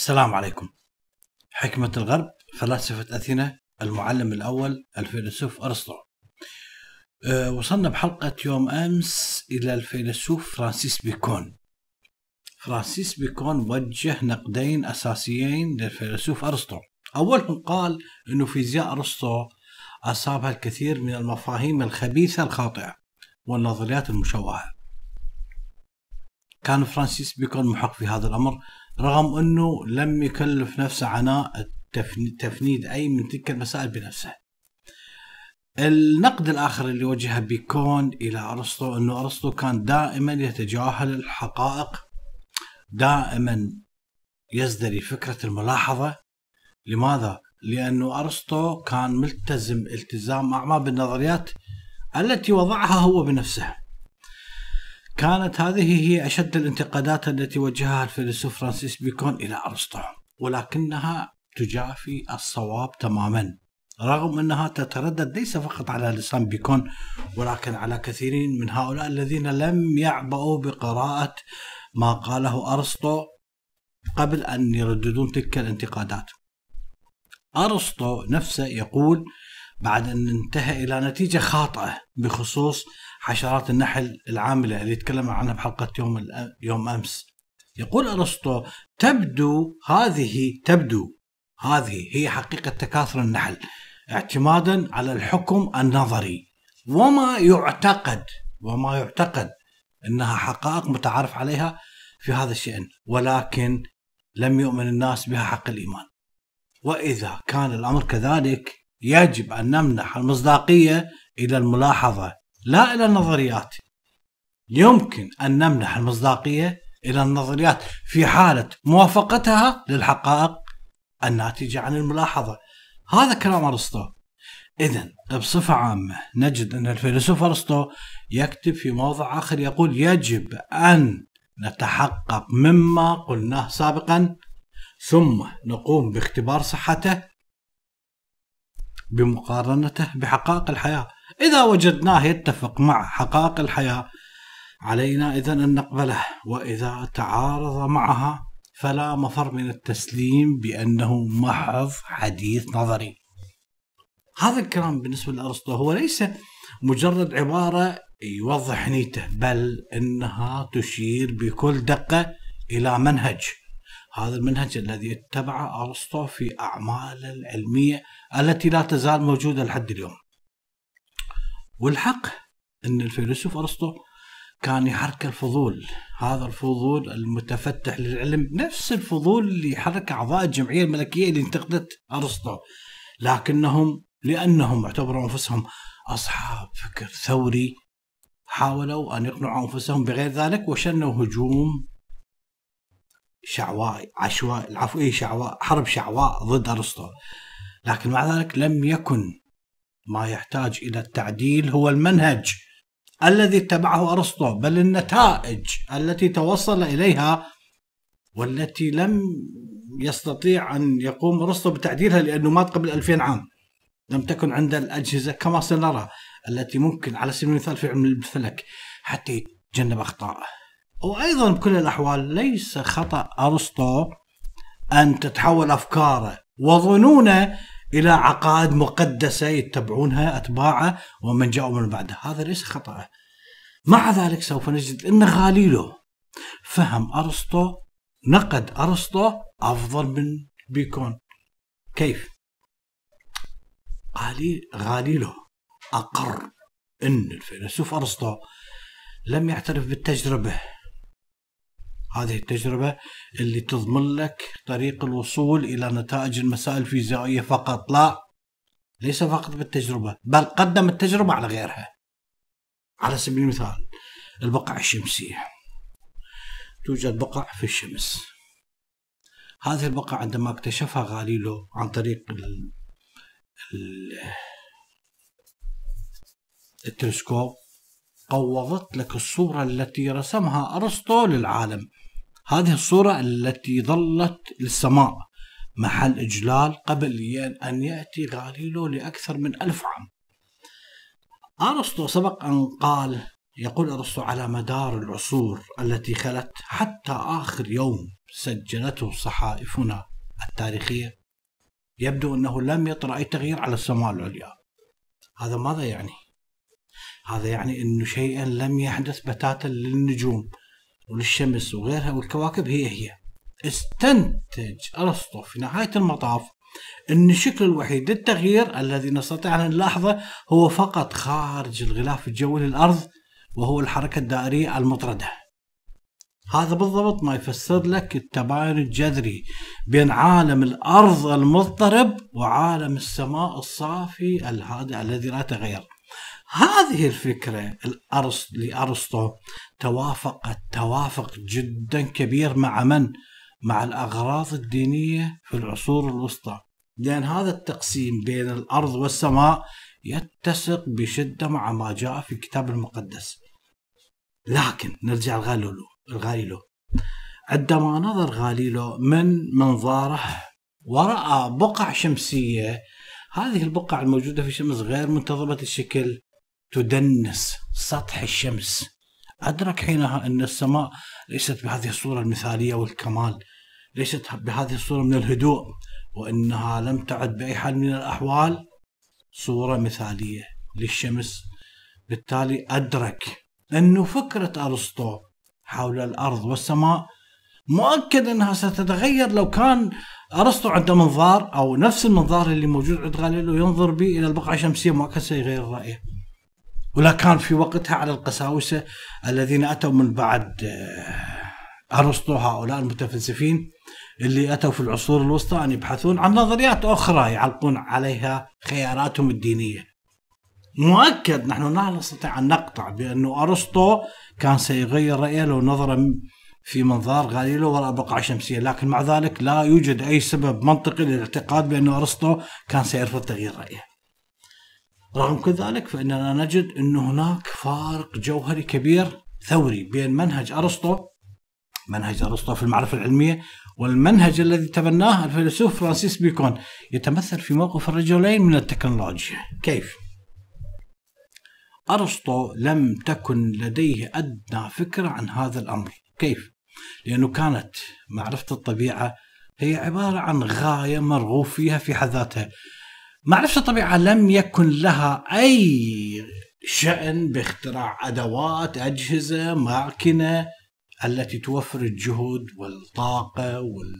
السلام عليكم حكمة الغرب فلاسفة أثينا المعلم الأول الفيلسوف أرسطو أه، وصلنا بحلقة يوم أمس إلى الفيلسوف فرانسيس بيكون فرانسيس بيكون وجه نقدين أساسيين للفيلسوف أرسطو أولهم قال أنه فيزياء أرسطو أصابها الكثير من المفاهيم الخبيثة الخاطئة والنظريات المشوهة كان فرانسيس بيكون محق في هذا الأمر رغم انه لم يكلف نفسه عناء تفنيد اي من تلك المسائل بنفسه. النقد الاخر اللي وجهه بيكون الى ارسطو انه ارسطو كان دائما يتجاهل الحقائق دائما يزدري فكره الملاحظه لماذا؟ لانه ارسطو كان ملتزم التزام اعمى بالنظريات التي وضعها هو بنفسه. كانت هذه هي أشد الانتقادات التي وجهها الفيلسوف فرانسيس بيكون إلى أرسطو ولكنها تجافي الصواب تماما رغم أنها تتردد ليس فقط على لسان بيكون ولكن على كثيرين من هؤلاء الذين لم يعبأوا بقراءة ما قاله أرسطو قبل أن يرددون تلك الانتقادات أرسطو نفسه يقول بعد أن انتهى إلى نتيجة خاطئة بخصوص حشرات النحل العامله اللي تكلمنا عنها بحلقه يوم يوم امس يقول ارسطو تبدو هذه تبدو هذه هي حقيقه تكاثر النحل اعتمادا على الحكم النظري وما يعتقد وما يعتقد انها حقائق متعارف عليها في هذا الشأن ولكن لم يؤمن الناس بها حق الايمان واذا كان الامر كذلك يجب ان نمنح المصداقيه الى الملاحظه لا إلى النظريات يمكن أن نمنح المصداقية إلى النظريات في حالة موافقتها للحقائق الناتجة عن الملاحظة هذا كلام أرسطو إذا بصفة عامة نجد أن الفيلسوف أرسطو يكتب في موضع آخر يقول يجب أن نتحقق مما قلناه سابقا ثم نقوم باختبار صحته بمقارنته بحقائق الحياه إذا وجدناه يتفق مع حقائق الحياة علينا إذا أن نقبله وإذا تعارض معها فلا مفر من التسليم بأنه محض حديث نظري هذا الكلام بالنسبة لأرسطو هو ليس مجرد عبارة يوضح نيته بل إنها تشير بكل دقة إلى منهج هذا المنهج الذي اتبعه أرسطو في أعماله العلمية التي لا تزال موجودة لحد اليوم والحق ان الفيلسوف ارسطو كان يحرك الفضول هذا الفضول المتفتح للعلم نفس الفضول اللي حرك اعضاء الجمعيه الملكيه اللي انتقدت ارسطو لكنهم لانهم اعتبروا انفسهم اصحاب فكر ثوري حاولوا ان يقنعوا انفسهم بغير ذلك وشنوا هجوم شعواء عشواء العفو اي شعواء حرب شعواء ضد ارسطو لكن مع ذلك لم يكن ما يحتاج الى التعديل هو المنهج الذي اتبعه ارسطو بل النتائج التي توصل اليها والتي لم يستطيع ان يقوم ارسطو بتعديلها لانه مات قبل 2000 عام لم تكن عند الاجهزه كما سنرى التي ممكن على سبيل المثال في علم الفلك حتى يتجنب اخطاء وايضا بكل الاحوال ليس خطا ارسطو ان تتحول افكاره وظنونه الى عقائد مقدسه يتبعونها اتباعه ومن جاءوا من بعده هذا ليس خطا مع ذلك سوف نجد ان غاليلو فهم ارسطو نقد ارسطو افضل من بيكون كيف غاليلو اقر ان الفيلسوف ارسطو لم يعترف بالتجربه هذه التجربة اللي تضمن لك طريق الوصول إلى نتائج المسائل الفيزيائية فقط لا ليس فقط بالتجربة بل قدم التجربة على غيرها على سبيل المثال البقع الشمسية توجد بقع في الشمس هذه البقع عندما اكتشفها غاليلو عن طريق التلسكوب قوضت لك الصورة التي رسمها أرسطو للعالم هذه الصورة التي ظلت للسماء محل إجلال قبل أن يأتي غاليليو لأكثر من ألف عام أرسطو سبق أن قال يقول أرسطو على مدار العصور التي خلت حتى آخر يوم سجلته صحائفنا التاريخية يبدو أنه لم يطرأ أي تغيير على السماء العليا هذا ماذا يعني؟ هذا يعني أنه شيئا لم يحدث بتاتا للنجوم وللشمس وغيرها والكواكب هي هي استنتج أرسطو في نهاية المطاف أن الشكل الوحيد للتغيير الذي نستطيع أن نلاحظه هو فقط خارج الغلاف الجوي للأرض وهو الحركة الدائرية المطردة هذا بالضبط ما يفسر لك التباين الجذري بين عالم الأرض المضطرب وعالم السماء الصافي الهادئ الذي لا تغير هذه الفكرة لأرسطو توافقت توافق جدا كبير مع من؟ مع الأغراض الدينية في العصور الوسطى لأن هذا التقسيم بين الأرض والسماء يتسق بشدة مع ما جاء في الكتاب المقدس لكن نرجع لغاليلو الغاليلو عندما نظر غاليلو من منظاره ورأى بقع شمسية هذه البقع الموجودة في الشمس غير منتظمة الشكل تدنس سطح الشمس أدرك حينها أن السماء ليست بهذه الصورة المثالية والكمال ليست بهذه الصورة من الهدوء وأنها لم تعد بأي حال من الأحوال صورة مثالية للشمس بالتالي أدرك أن فكرة أرسطو حول الأرض والسماء مؤكد أنها ستتغير لو كان أرسطو عنده منظار أو نفس المنظار اللي موجود عند غاليليو ينظر به إلى البقعة الشمسية مؤكد سيغير رأيه ولا كان في وقتها على القساوسة الذين أتوا من بعد آه، أرسطو هؤلاء المتفلسفين اللي أتوا في العصور الوسطى أن يبحثون عن نظريات أخرى يعلقون عليها خياراتهم الدينية مؤكد نحن لا نستطيع أن نقطع بأنه أرسطو كان سيغير رأيه لو نظر في منظار غاليلو وراء بقعة شمسية لكن مع ذلك لا يوجد أي سبب منطقي للاعتقاد بأن أرسطو كان سيرفض تغيير رأيه رغم كل ذلك فإننا نجد أن هناك فارق جوهري كبير ثوري بين منهج أرسطو منهج أرسطو في المعرفة العلمية والمنهج الذي تبناه الفيلسوف فرانسيس بيكون يتمثل في موقف الرجلين من التكنولوجيا كيف؟ أرسطو لم تكن لديه أدنى فكرة عن هذا الأمر كيف؟ لأنه كانت معرفة الطبيعة هي عبارة عن غاية مرغوب فيها في حد ذاتها معرفة الطبيعة لم يكن لها أي شأن باختراع أدوات أجهزة ماكنة التي توفر الجهد والطاقة وال...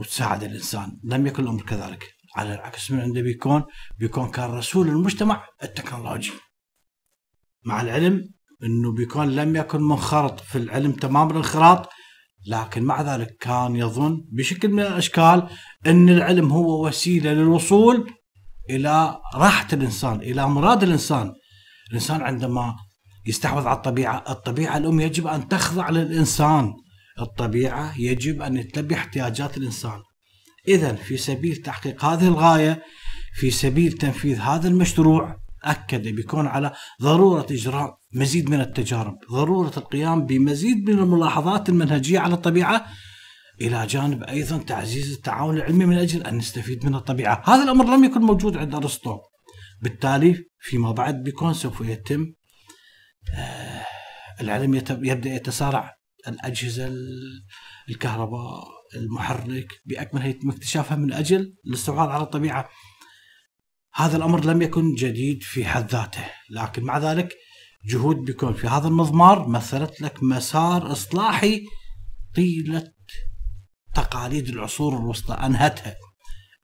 وتساعد الإنسان لم يكن الأمر كذلك على العكس من عنده بيكون بيكون كان رسول المجتمع التكنولوجي مع العلم أنه بيكون لم يكن منخرط في العلم تمام الانخراط لكن مع ذلك كان يظن بشكل من الاشكال ان العلم هو وسيله للوصول الى راحه الانسان، الى مراد الانسان. الانسان عندما يستحوذ على الطبيعه، الطبيعه الام يجب ان تخضع للانسان. الطبيعه يجب ان تلبي احتياجات الانسان. اذا في سبيل تحقيق هذه الغايه، في سبيل تنفيذ هذا المشروع أكد بيكون على ضرورة إجراء مزيد من التجارب ضرورة القيام بمزيد من الملاحظات المنهجية على الطبيعة إلى جانب أيضا تعزيز التعاون العلمي من أجل أن نستفيد من الطبيعة هذا الأمر لم يكن موجود عند أرسطو بالتالي فيما بعد بيكون سوف يتم آه، العلم يبدأ يتسارع الأجهزة الكهرباء المحرك بأكمل يتم اكتشافها من أجل الاستحواذ على الطبيعة هذا الامر لم يكن جديد في حد ذاته لكن مع ذلك جهود بيكون في هذا المضمار مثلت لك مسار اصلاحي طيله تقاليد العصور الوسطى انهتها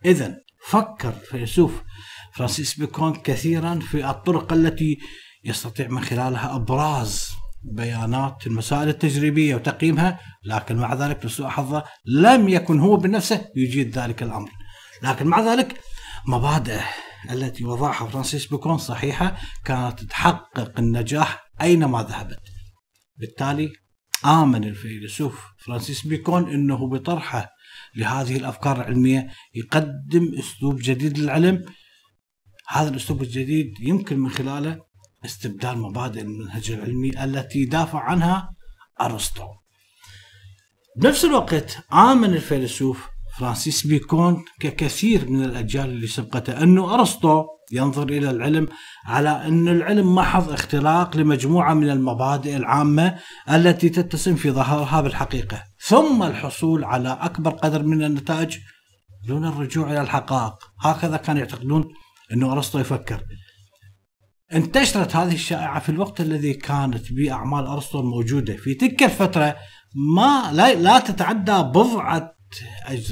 اذا فكر فيلسوف فرانسيس بيكون كثيرا في الطرق التي يستطيع من خلالها ابراز بيانات المسائل التجريبيه وتقييمها لكن مع ذلك لسوء حظه لم يكن هو بنفسه يجيد ذلك الامر لكن مع ذلك مبادئه التي وضعها فرانسيس بيكون صحيحة كانت تحقق النجاح أينما ذهبت بالتالي آمن الفيلسوف فرانسيس بيكون أنه بطرحه لهذه الأفكار العلمية يقدم أسلوب جديد للعلم هذا الأسلوب الجديد يمكن من خلاله استبدال مبادئ المنهج العلمي التي دافع عنها أرسطو بنفس الوقت آمن الفيلسوف فرانسيس بيكون ككثير من الأجيال اللي سبقته أنه أرسطو ينظر إلى العلم على أن العلم محض اختلاق لمجموعة من المبادئ العامة التي تتسم في ظهرها بالحقيقة ثم الحصول على أكبر قدر من النتائج دون الرجوع إلى الحقائق هكذا كانوا يعتقدون أنه أرسطو يفكر انتشرت هذه الشائعة في الوقت الذي كانت بأعمال أرسطو موجودة في تلك الفترة ما لا, لا تتعدى بضعة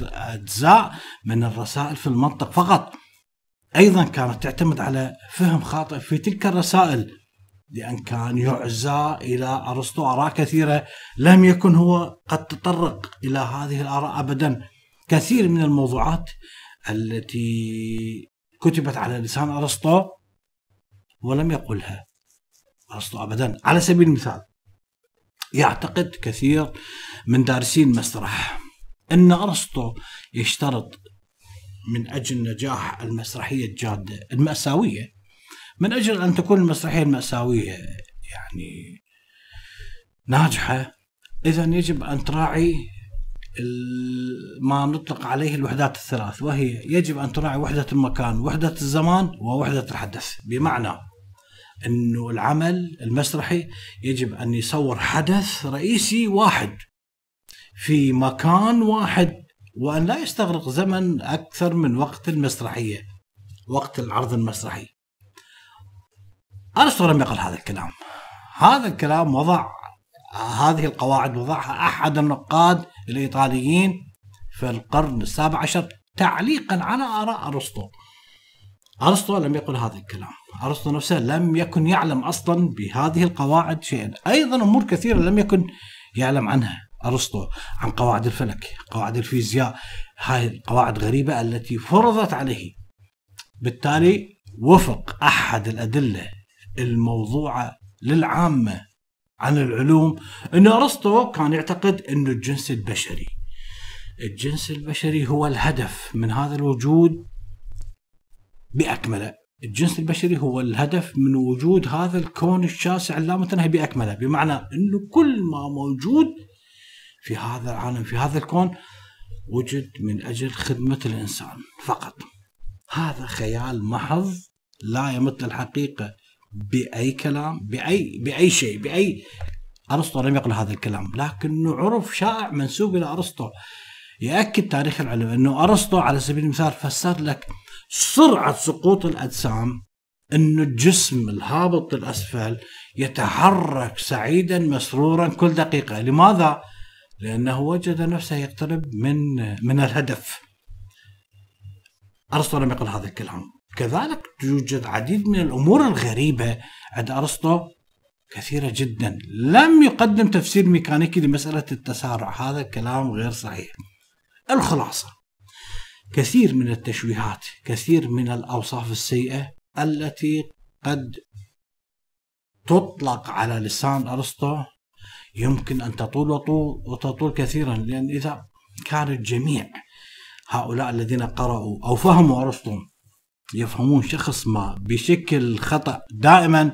أجزاء من الرسائل في المنطق فقط أيضا كانت تعتمد على فهم خاطئ في تلك الرسائل لأن كان يعزى إلى أرسطو آراء كثيرة لم يكن هو قد تطرق إلى هذه الآراء أبدا كثير من الموضوعات التي كتبت على لسان أرسطو ولم يقلها أرسطو أبدا على سبيل المثال يعتقد كثير من دارسين مسرح أن أرسطو يشترط من أجل نجاح المسرحية الجادة المأساوية من أجل أن تكون المسرحية المأساوية يعني ناجحة إذا يجب أن تراعي ما نطلق عليه الوحدات الثلاث وهي يجب أن تراعي وحدة المكان وحدة الزمان ووحدة الحدث بمعنى أنه العمل المسرحي يجب أن يصور حدث رئيسي واحد في مكان واحد وأن لا يستغرق زمن أكثر من وقت المسرحية وقت العرض المسرحي أرسطو لم يقل هذا الكلام هذا الكلام وضع هذه القواعد وضعها أحد النقاد الإيطاليين في القرن السابع عشر تعليقا على آراء أرسطو أرسطو لم يقل هذا الكلام أرسطو نفسه لم يكن يعلم أصلا بهذه القواعد شيئا أيضا أمور كثيرة لم يكن يعلم عنها ارسطو عن قواعد الفلك قواعد الفيزياء هاي القواعد غريبه التي فرضت عليه بالتالي وفق احد الادله الموضوعه للعامه عن العلوم ان ارسطو كان يعتقد انه الجنس البشري الجنس البشري هو الهدف من هذا الوجود باكمله الجنس البشري هو الهدف من وجود هذا الكون الشاسع اللامتناهي باكمله بمعنى انه كل ما موجود في هذا العالم في هذا الكون وجد من أجل خدمة الإنسان فقط هذا خيال محض لا يمت الحقيقة بأي كلام بأي بأي شيء بأي أرسطو لم يقل هذا الكلام لكنه عرف شائع منسوب إلى أرسطو يأكد تاريخ العلم أنه أرسطو على سبيل المثال فسر لك سرعة سقوط الأجسام أن الجسم الهابط الأسفل يتحرك سعيدا مسرورا كل دقيقة لماذا؟ لأنه وجد نفسه يقترب من من الهدف أرسطو لم يقل هذا الكلام كذلك يوجد عديد من الأمور الغريبة عند أرسطو كثيرة جدا لم يقدم تفسير ميكانيكي لمسألة التسارع هذا كلام غير صحيح الخلاصة كثير من التشويهات كثير من الأوصاف السيئة التي قد تطلق على لسان أرسطو يمكن أن تطول وطول وتطول كثيرا لأن إذا كان الجميع هؤلاء الذين قرأوا أو فهموا أرسطو يفهمون شخص ما بشكل خطأ دائما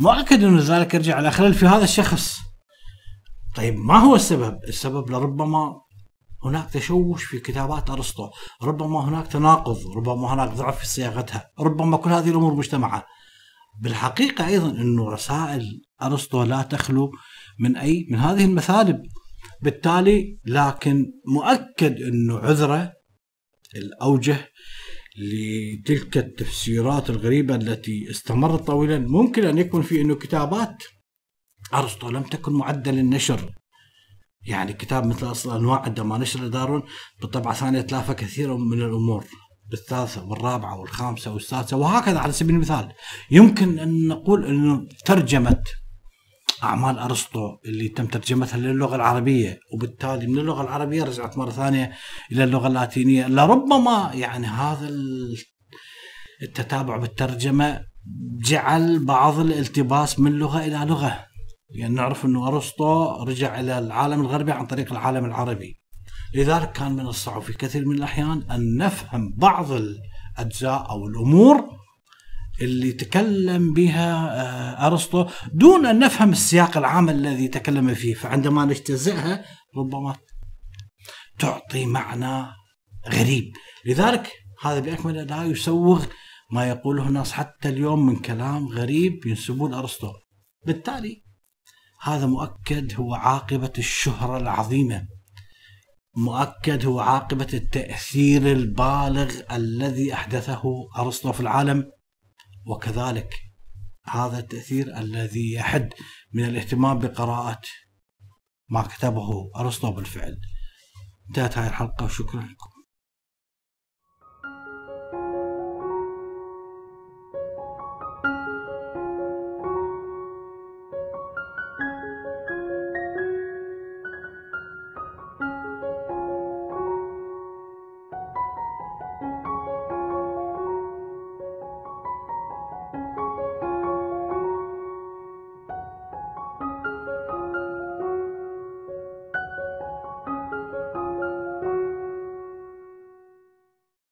مؤكد أن ذلك يرجع على خلل في هذا الشخص طيب ما هو السبب؟ السبب لربما هناك تشوش في كتابات ارسطو، ربما هناك تناقض، ربما هناك ضعف في صياغتها، ربما كل هذه الامور مجتمعه. بالحقيقه ايضا انه رسائل ارسطو لا تخلو من اي من هذه المثالب بالتالي لكن مؤكد انه عذره الاوجه لتلك التفسيرات الغريبه التي استمرت طويلا ممكن ان يكون في انه كتابات ارسطو لم تكن معده للنشر يعني كتاب مثل اصل انواع عندما نشر دارون بطبعه ثانيه تلافى كثير من الامور بالثالثه والرابعه والخامسه والسادسه وهكذا على سبيل المثال يمكن ان نقول انه ترجمه أعمال أرسطو اللي تم ترجمتها للغة العربية وبالتالي من اللغة العربية رجعت مرة ثانية إلى اللغة اللاتينية لربما يعني هذا التتابع بالترجمة جعل بعض الالتباس من لغة إلى لغة يعني نعرف أنه أرسطو رجع إلى العالم الغربي عن طريق العالم العربي لذلك كان من الصعب في كثير من الأحيان أن نفهم بعض الأجزاء أو الأمور اللي تكلم بها آه، ارسطو دون ان نفهم السياق العام الذي تكلم فيه فعندما نجتزئها ربما تعطي معنى غريب لذلك هذا باكمله لا يسوغ ما يقوله الناس حتى اليوم من كلام غريب ينسبون ارسطو بالتالي هذا مؤكد هو عاقبه الشهره العظيمه مؤكد هو عاقبه التاثير البالغ الذي احدثه ارسطو في العالم وكذلك هذا التأثير الذي يحد من الاهتمام بقراءة ما كتبه أرسطو بالفعل انتهت هاي الحلقة وشكرا لكم